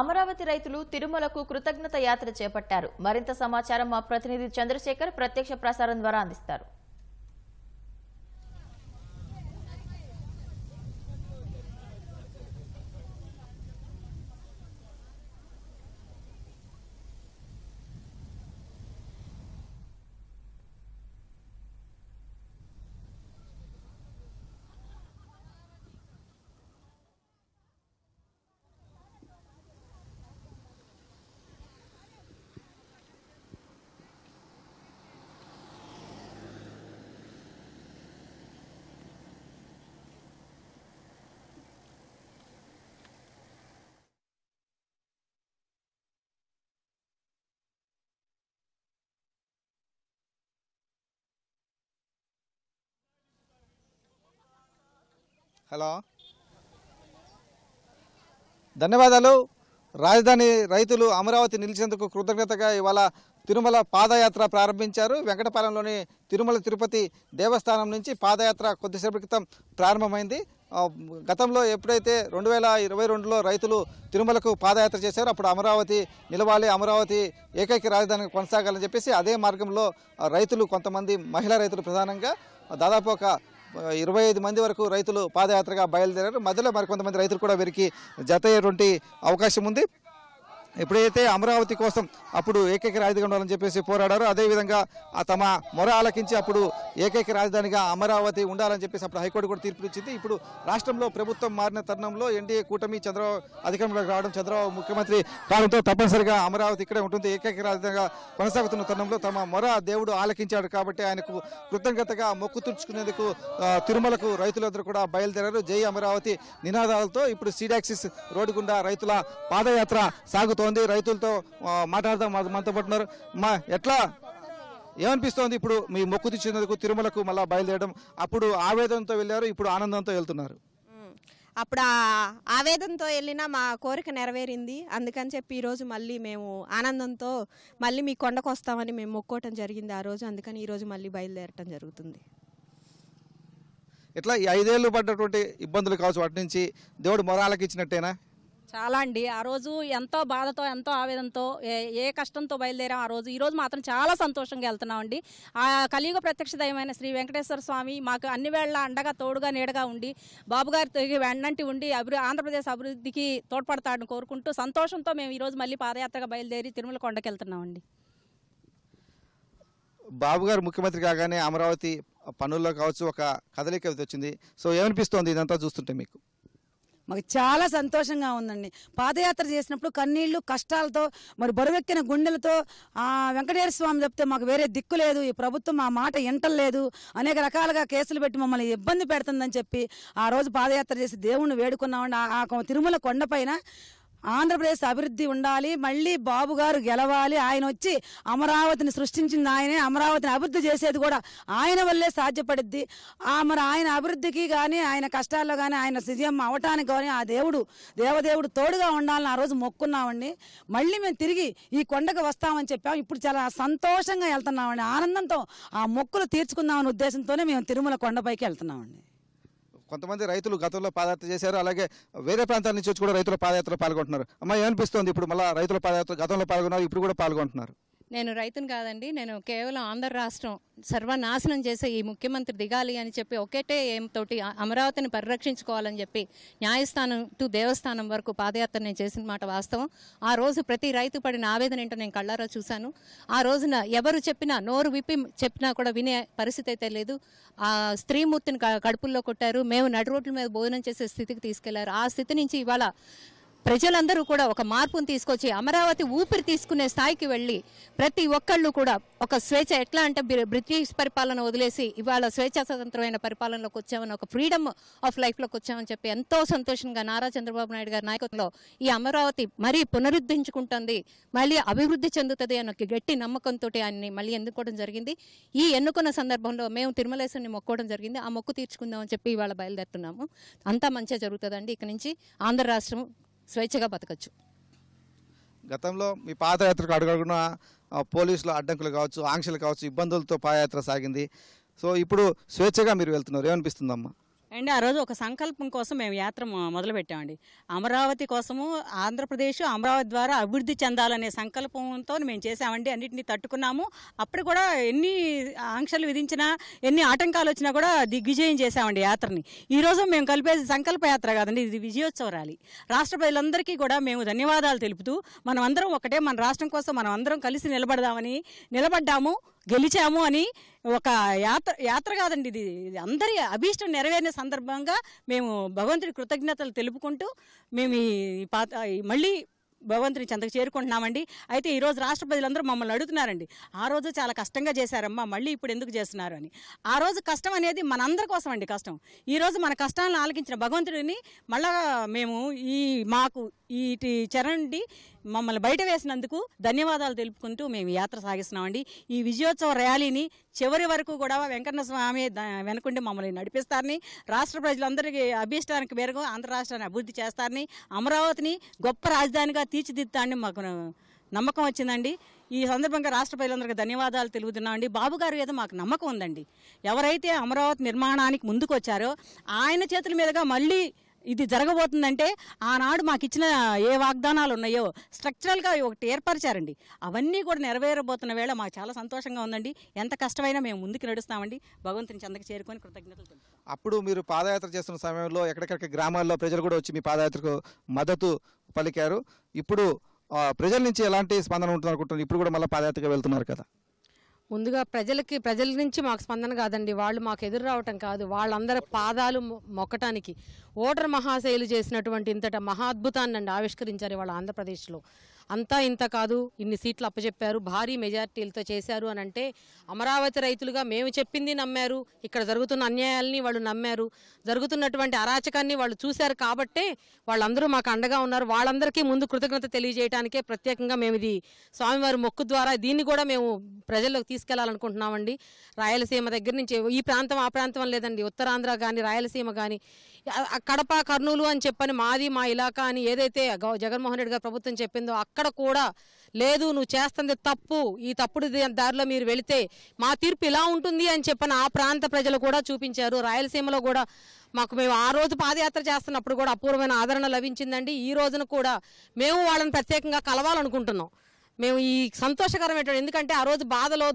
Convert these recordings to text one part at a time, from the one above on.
అమరావతి రైతులు తిరుమలకు కృతజ్ఞత యాత్ర చేపట్టారు మరింత సమాచారం మా ప్రతినిధి చంద్రశేఖర్ ప్రత్యక్ష ప్రసారం ద్వారా అందిస్తారు హలో ధన్యవాదాలు రాజధాని రైతులు అమరావతి నిలిచేందుకు కృతజ్ఞతగా ఇవాళ తిరుమల పాదయాత్ర ప్రారంభించారు వెంకటపాలెంలోని తిరుమల తిరుపతి దేవస్థానం నుంచి పాదయాత్ర కొద్దిసేపటి క్రితం ప్రారంభమైంది గతంలో ఎప్పుడైతే రెండు వేల ఇరవై రెండులో రైతులు తిరుమలకు పాదయాత్ర చేశారు అప్పుడు అమరావతి నిలవాలి అమరావతి ఏకైక రాజధాని కొనసాగాలని చెప్పేసి అదే మార్గంలో రైతులు కొంతమంది మహిళా రైతులు ప్రధానంగా దాదాపు ఒక ఇరవై ఐదు మంది వరకు రైతులు పాదయాత్రగా బయలుదేరారు మధ్యలో మరికొంతమంది రైతులు కూడా వీరికి జత అయ్యేటువంటి అవకాశం ఉంది ఎప్పుడైతే అమరావతి కోసం అప్పుడు ఏకైక రాజధాని ఉండాలని చెప్పేసి పోరాడారు అదేవిధంగా తమ మొర ఆలకించి అప్పుడు ఏకైక రాజధానిగా అమరావతి ఉండాలని చెప్పేసి అప్పుడు హైకోర్టు కూడా తీర్పు ఇచ్చింది ఇప్పుడు రాష్ట్రంలో ప్రభుత్వం మారిన తరుణంలో ఎన్డీఏ కూటమి చంద్రబాబు అధికారంలోకి రావడం చంద్రబాబు ముఖ్యమంత్రి కావడంతో తప్పనిసరిగా అమరావతి ఇక్కడే ఉంటుంది ఏకైక రాజధానిగా కొనసాగుతున్న తరుణంలో తమ మొర దేవుడు ఆలకించాడు కాబట్టి ఆయనకు కృతజ్ఞతగా మొక్కు తుడుచుకునేందుకు తిరుమలకు రైతులందరూ కూడా బయలుదేరారు జై అమరావతి నినాదాలతో ఇప్పుడు సీడాక్సిస్ రోడ్డు గుండా రైతుల పాదయాత్ర సాగుతూ జరుగుతోంది రైతులతో మాట్లాడదాం మనతో పట్టున్నారు మా ఎట్లా ఏమనిపిస్తోంది ఇప్పుడు మీ మొక్కు తెచ్చినందుకు తిరుమలకు మళ్ళీ బయలుదేరడం అప్పుడు ఆవేదనతో వెళ్ళారు ఇప్పుడు ఆనందంతో వెళ్తున్నారు అప్పుడు ఆవేదనతో వెళ్ళినా మా కోరిక నెరవేరింది అందుకని చెప్పి ఈరోజు మళ్ళీ మేము ఆనందంతో మళ్ళీ మీ కొండకు వస్తామని మేము మొక్కోవటం జరిగింది ఆ రోజు అందుకని ఈరోజు మళ్ళీ బయలుదేరటం జరుగుతుంది ఇట్లా ఈ ఐదేళ్ళు పడ్డటువంటి ఇబ్బందులు కావచ్చు వాటి నుంచి దేవుడు మొరాలకి ఇచ్చినట్టేనా చాలా అండి ఆ రోజు ఎంతో బాధతో ఎంతో ఆవేదనతో ఏ కష్టంతో బయలుదేరాం ఆ రోజు ఈ రోజు మాత్రం చాలా సంతోషంగా వెళ్తున్నాం అండి ఆ కలియుగ ప్రత్యక్ష దయమైన శ్రీ వెంకటేశ్వర స్వామి మాకు అన్ని వేళ్ళ అండగా తోడుగా నీడగా ఉండి బాబుగారి తిరిగి వెన్నంటి ఉండి అభివృ ఆంధ్రప్రదేశ్ అభివృద్ధికి తోడ్పడతాడని కోరుకుంటూ సంతోషంతో మేము ఈరోజు మళ్ళీ పాదయాత్రగా బయలుదేరి తిరుమల కొండకి వెళ్తున్నామండి బాబుగారు ముఖ్యమంత్రి కాగానే అమరావతి పనుల్లో కావచ్చు ఒక కదలిక వచ్చింది సో ఏమనిపిస్తోంది ఇదంతా చూస్తుంటే మీకు మాకు చాలా సంతోషంగా ఉందండి పాదయాత్ర చేసినప్పుడు కన్నీళ్లు కష్టాలతో మరి బరువెక్కిన గుండెలతో వెంకటేశ్వర స్వామి చెప్తే మాకు వేరే దిక్కు లేదు ఈ ప్రభుత్వం మా మాట ఎంటలేదు అనేక రకాలుగా కేసులు పెట్టి మమ్మల్ని ఇబ్బంది పెడుతుందని చెప్పి ఆ రోజు పాదయాత్ర చేసి దేవుణ్ణి వేడుకున్నామండి ఆ తిరుమల కొండపైన ఆంధ్రప్రదేశ్ అభివృద్ధి ఉండాలి మళ్ళీ బాబు గారు గెలవాలి ఆయన వచ్చి అమరావతిని సృష్టించింది ఆయనే అమరావతిని అభివృద్ధి చేసేది కూడా ఆయన వల్లే సాధ్యపడిద్ది ఆ మరి ఆయన అభివృద్ధికి కానీ ఆయన కష్టాల్లో కానీ ఆయన సిజం అవటానికి కానీ ఆ దేవుడు దేవదేవుడు తోడుగా ఉండాలని ఆ రోజు మొక్కున్నామండి మళ్ళీ మేము తిరిగి ఈ కొండకు వస్తామని చెప్పాము ఇప్పుడు చాలా సంతోషంగా వెళ్తున్నామండి ఆనందంతో ఆ మొక్కులు తీర్చుకుందామనే ఉద్దేశంతోనే మేము తిరుమల కొండపైకి వెళ్తున్నామండి కొంతమంది రైతులు గతంలో పాదయాత్ర చేశారు అలాగే వేరే ప్రాంతాల నుంచి వచ్చి కూడా రైతుల పాదయాత్రలో పాల్గొంటున్నారు అమ్మాయి ఏమనిపిస్తుంది ఇప్పుడు మళ్ళీ రైతుల పాదయాత్ర గతంలో పాల్గొన్నారు ఇప్పుడు కూడా పాల్గొంటున్నారు నేను రైతును కాదండి నేను కేవలం ఆంధ్ర రాష్ట్రం సర్వనాశనం చేసే ఈ ముఖ్యమంత్రి దిగాలి అని చెప్పి ఒకటే తోటి అమరావతిని పరిరక్షించుకోవాలని చెప్పి న్యాయస్థానం టు దేవస్థానం వరకు పాదయాత్ర నేను చేసిన మాట వాస్తవం ఆ రోజు ప్రతి రైతు పడిన ఆవేదన ఏంటో నేను కళ్ళారా చూశాను ఆ రోజున ఎవరు చెప్పినా నోరు విప్పి చెప్పినా కూడా వినే పరిస్థితి అయితే లేదు ఆ స్త్రీమూర్తిని కడుపుల్లో కొట్టారు మేము నడు రోడ్ల మీద భోజనం చేసే స్థితికి తీసుకెళ్లారు ఆ స్థితి నుంచి ఇవాళ ప్రజలందరూ కూడా ఒక మార్పును తీసుకొచ్చి అమరావతి ఊపిరి తీసుకునే స్థాయికి వెళ్ళి ప్రతి ఒక్కళ్ళు కూడా ఒక స్వేచ్ఛ ఎట్లా అంటే బ్రిటిష్ పరిపాలన వదిలేసి ఇవాళ స్వేచ్ఛ స్వతంత్రమైన పరిపాలనలోకి వచ్చామని ఒక ఫ్రీడమ్ ఆఫ్ లైఫ్లోకి వచ్చామని చెప్పి ఎంతో సంతోషంగా నారా చంద్రబాబు నాయుడు గారి నాయకత్వంలో ఈ అమరావతి మరీ పునరుద్ధరించుకుంటుంది మళ్ళీ అభివృద్ధి చెందుతుంది అని ఒక గట్టి నమ్మకంతో ఆయన్ని మళ్ళీ ఎన్నుకోవడం జరిగింది ఈ ఎన్నుకున్న సందర్భంలో మేము తిరుమలేశ్వరిని మొక్కోవడం జరిగింది ఆ మొక్కు తీర్చుకుందామని చెప్పి ఇవాళ బయలుదేరుతున్నాము అంతా మంచిగా జరుగుతుందండి ఇక నుంచి ఆంధ్ర రాష్ట్రం స్వేచ్ఛగా బతకచ్చు గతంలో మీ పాదయాత్రకు అడుగడుగున పోలీసులు అడ్డంకులు కావచ్చు ఆంక్షలు కావచ్చు ఇబ్బందులతో పాదయాత్ర సాగింది సో ఇప్పుడు స్వేచ్ఛగా మీరు వెళ్తున్నారు ఏమనిపిస్తుందమ్మా అండ్ ఆ రోజు ఒక సంకల్పం కోసం మేము యాత్ర మొదలుపెట్టామండి అమరావతి కోసము ఆంధ్రప్రదేశ్ అమరావతి ద్వారా అభివృద్ధి చెందాలనే సంకల్పంతో మేము చేసామండి అన్నింటినీ తట్టుకున్నాము అప్పుడు కూడా ఎన్ని ఆంక్షలు విధించినా ఎన్ని ఆటంకాలు వచ్చినా కూడా దిగ్విజయం చేసామండి యాత్రని ఈరోజు మేము కలిపేది సంకల్ప యాత్ర కాదండి ఇది విజయోత్సవ ర్యాలీ రాష్ట్ర ప్రజలందరికీ కూడా మేము ధన్యవాదాలు తెలుపుతూ మనం అందరం ఒకటే మన రాష్ట్రం కోసం మనం అందరం కలిసి నిలబడదామని నిలబడ్డాము గెలిచాము అని ఒక యాత్ర యాత్ర కాదండి ఇది అందరి అభీష్టం నెరవేరిన సందర్భంగా మేము భగవంతుడి కృతజ్ఞతలు తెలుపుకుంటూ మేము ఈ పాత మళ్ళీ భగవంతుని చెంతకు చేరుకుంటున్నామండి అయితే ఈరోజు రాష్ట్ర ప్రజలందరూ మమ్మల్ని అడుగుతున్నారండి ఆ రోజు చాలా కష్టంగా చేశారమ్మా మళ్ళీ ఇప్పుడు ఎందుకు చేస్తున్నారు అని ఆ రోజు కష్టం అనేది మనందరి కోసం అండి కష్టం ఈరోజు మన కష్టాలను ఆలకించిన భగవంతుడిని మళ్ళా మేము ఈ మాకు ఈ చరణ్ మమ్మల్ని బయట వేసినందుకు ధన్యవాదాలు తెలుపుకుంటూ మేము యాత్ర సాగిస్తున్నామండి ఈ విజయోత్సవ ర్యాలీని చివరి వరకు కూడా వెంకన్న స్వామి వెనుకుండి మమ్మల్ని నడిపిస్తారని రాష్ట్ర ప్రజలందరికీ అభిష్టానికి మేరకు ఆంధ్ర రాష్ట్రాన్ని అభివృద్ధి చేస్తారని అమరావతిని గొప్ప రాజధానిగా తీర్చిదిద్దాన్ని మాకు నమ్మకం వచ్చిందండి ఈ సందర్భంగా రాష్ట్ర ప్రజలందరికీ ధన్యవాదాలు తెలుగుతున్నాం అండి బాబు గారి మీద మాకు నమ్మకం ఉందండి ఎవరైతే అమరావతి నిర్మాణానికి ముందుకొచ్చారో ఆయన చేతుల మీదుగా మళ్ళీ ఇది జరగబోతుందంటే ఆనాడు మాకు ఇచ్చిన ఏ వాగ్దానాలు ఉన్నాయో స్ట్రక్చరల్గా ఒకటి ఏర్పరిచారండి అవన్నీ కూడా నెరవేరబోతున్న వేళ మాకు చాలా సంతోషంగా ఉందండి ఎంత కష్టమైనా మేము ముందుకు నడుస్తామండి భగవంతుని చెందకు చేరుకొని కృతజ్ఞతలు అప్పుడు మీరు పాదయాత్ర చేస్తున్న సమయంలో ఎక్కడెక్కడికి గ్రామాల్లో ప్రజలు కూడా వచ్చి మీ పాదయాత్రకు మద్దతు పలికారు ఇప్పుడు ప్రజల నుంచి ఎలాంటి స్పందన ఉంటుంది అనుకుంటున్నారు ఇప్పుడు కూడా మళ్ళీ పాదయాత్రగా వెళ్తున్నారు కదా ముందుగా ప్రజలకి ప్రజల నుంచి మాకు స్పందన కాదండి వాళ్ళు మాకు ఎదురు రావటం కాదు వాళ్ళందరి పాదాలు మొక్కటానికి ఓటర్ మహాశైలు చేసినటువంటి ఇంతట మహాద్భుతాన్ని అండి ఆవిష్కరించారు ఇవాళ ఆంధ్రప్రదేశ్లో అంతా ఇంత కాదు ఇన్ని సీట్లు అప్పచెప్పారు భారీ మెజార్టీలతో చేశారు అని అంటే అమరావతి రైతులుగా మేము చెప్పింది నమ్మారు ఇక్కడ జరుగుతున్న అన్యాయాల్ని వాళ్ళు నమ్మారు జరుగుతున్నటువంటి అరాచకాన్ని వాళ్ళు చూశారు కాబట్టే వాళ్ళందరూ మాకు అండగా ఉన్నారు వాళ్ళందరికీ ముందు కృతజ్ఞత తెలియజేయడానికే ప్రత్యేకంగా మేము ఇది స్వామివారి మొక్కు ద్వారా దీన్ని కూడా మేము ప్రజల్లోకి తీసుకెళ్లాలనుకుంటున్నామండి రాయలసీమ దగ్గర నుంచి ఈ ప్రాంతం ఆ ప్రాంతం లేదండి ఉత్తరాంధ్ర కానీ రాయలసీమ కానీ కడప కర్నూలు అని చెప్పని మాది మా ఇలాకా అని ఏదైతే జగన్మోహన్ రెడ్డి గారు ప్రభుత్వం చెప్పిందో అక్కడ కూడా లేదు నువ్వు చేస్తుంది తప్పు ఈ తప్పుడు దారిలో మీరు వెళితే మా తీర్పు ఇలా ఉంటుంది అని చెప్పని ఆ ప్రాంత ప్రజలు కూడా చూపించారు రాయలసీమలో కూడా మాకు మేము ఆ రోజు పాదయాత్ర చేస్తున్నప్పుడు కూడా అపూర్వమైన ఆదరణ లభించిందండి ఈ రోజున కూడా మేము వాళ్ళని ప్రత్యేకంగా కలవాలనుకుంటున్నాం మేము ఈ సంతోషకరమైనటువంటి ఎందుకంటే ఆ రోజు బాధలో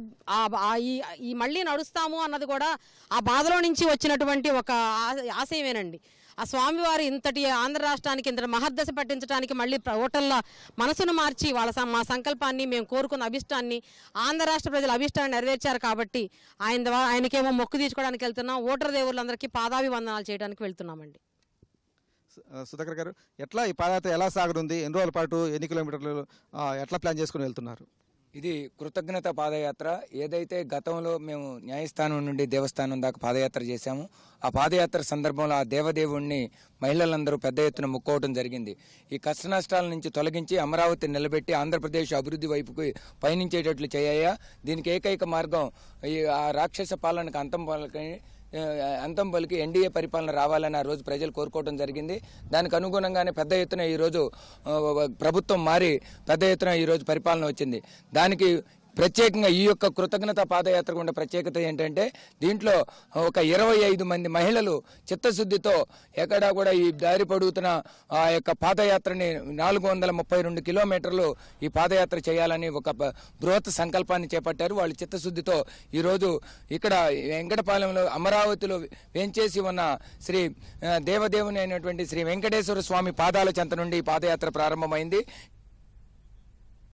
ఈ మళ్ళీ నడుస్తాము అన్నది కూడా ఆ బాధలో నుంచి వచ్చినటువంటి ఒక ఆశయమేనండి ఆ స్వామివారు ఇంతటి ఆంధ్ర రాష్ట్రానికి ఇంతటి మహర్దశ పట్టించడానికి మళ్ళీ ఓటర్ల మనసును మార్చి వాళ్ళ మా సంకల్పాన్ని మేము కోరుకున్న అభిష్టాన్ని ఆంధ్ర రాష్ట్ర ప్రజల అభిష్టాన్ని నెరవేర్చారు కాబట్టి ఆయన ఆయనకేమో మొక్కు తీసుకోవడానికి వెళ్తున్నాం ఓటర్ దేవుళ్ళందరికీ పాదాభివందనాలు చేయడానికి వెళ్తున్నామండి సుధాకర్ గారు ఎట్లా ఈ పాదయాత్ర ఎలా సాగనుంది ఎన్ని రోజుల పాటు ఎన్ని కిలోమీటర్లు ఎట్లా ప్లాన్ చేసుకుని వెళ్తున్నారు ఇది కృతజ్ఞత పాదయాత్ర ఏదైతే గతంలో మేము న్యాయస్థానం నుండి దేవస్థానం దాకా పాదయాత్ర చేశాము ఆ పాదయాత్ర సందర్భంలో ఆ దేవదేవుణ్ణి మహిళలందరూ పెద్ద ఎత్తున ముక్కోవడం జరిగింది ఈ కష్ట నష్టాల నుంచి తొలగించి అమరావతి నిలబెట్టి ఆంధ్రప్రదేశ్ అభివృద్ధి వైపుకు పయనించేటట్లు చేయాయా దీనికి ఏకైక మార్గం ఈ ఆ రాక్షస పాలనకు అంతం పాలకని అంతం పలికి ఎన్డీఏ పరిపాలన రావాలని ఆ రోజు ప్రజలు కోరుకోవడం జరిగింది దానికి అనుగుణంగానే పెద్ద ఎత్తున ఈరోజు ప్రభుత్వం మారి పెద్ద ఎత్తున ఈరోజు పరిపాలన వచ్చింది దానికి ప్రత్యేకంగా ఈ యొక్క కృతజ్ఞత పాదయాత్ర ఉన్న ప్రత్యేకత ఏంటంటే దీంట్లో ఒక ఇరవై ఐదు మంది మహిళలు చిత్తశుద్ధితో ఎక్కడా కూడా ఈ దారి పడుగుతున్న ఆ యొక్క పాదయాత్రని నాలుగు వందల ముప్పై రెండు కిలోమీటర్లు ఈ పాదయాత్ర చేయాలని ఒక బృహత్ సంకల్పాన్ని చేపట్టారు వాళ్ళు చిత్తశుద్ధితో ఈరోజు ఇక్కడ వెంకటపాలెంలో అమరావతిలో వేంచేసి ఉన్న శ్రీ దేవదేవుని అయినటువంటి శ్రీ వెంకటేశ్వర స్వామి పాదాల చెంత నుండి ఈ పాదయాత్ర ప్రారంభమైంది